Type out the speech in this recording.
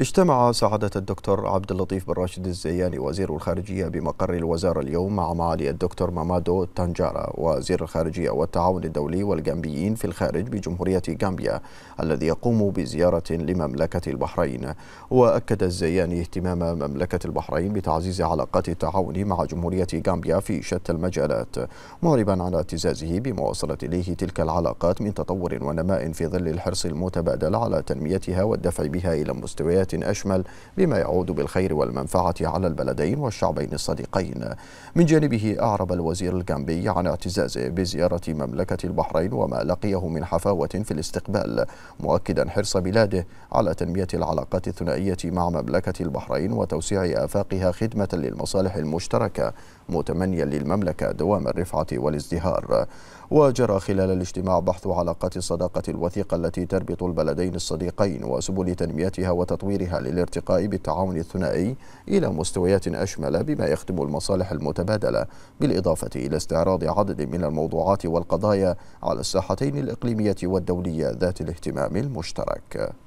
اجتمع سعادة الدكتور عبد اللطيف بن راشد الزياني وزير الخارجية بمقر الوزارة اليوم مع معالي الدكتور مامادو تانجارا وزير الخارجية والتعاون الدولي والجامبيين في الخارج بجمهورية جامبيا الذي يقوم بزيارة لمملكة البحرين وأكد الزياني اهتمام مملكة البحرين بتعزيز علاقات التعاون مع جمهورية جامبيا في شتى المجالات معربا على اعتزازه بمواصلة إليه تلك العلاقات من تطور ونماء في ظل الحرص المتبادل على تنميتها والدفع بها إلى مستويات ومساعدات أشمل بما يعود بالخير والمنفعة على البلدين والشعبين الصديقين من جانبه أعرب الوزير الجامبي عن اعتزازه بزيارة مملكة البحرين وما لقيه من حفاوة في الاستقبال مؤكدا حرص بلاده على تنمية العلاقات الثنائية مع مملكة البحرين وتوسيع آفاقها خدمة للمصالح المشتركة متمنيا للمملكة دوام الرفعة والازدهار وجرى خلال الاجتماع بحث علاقات الصداقة الوثيقة التي تربط البلدين الصديقين وسبل تنميتها وتطويرها للارتقاء بالتعاون الثنائي إلى مستويات أشمل بما يخدم المصالح المتبادلة بالإضافة إلى استعراض عدد من الموضوعات والقضايا على الساحتين الإقليمية والدولية ذات الاهتمام المشترك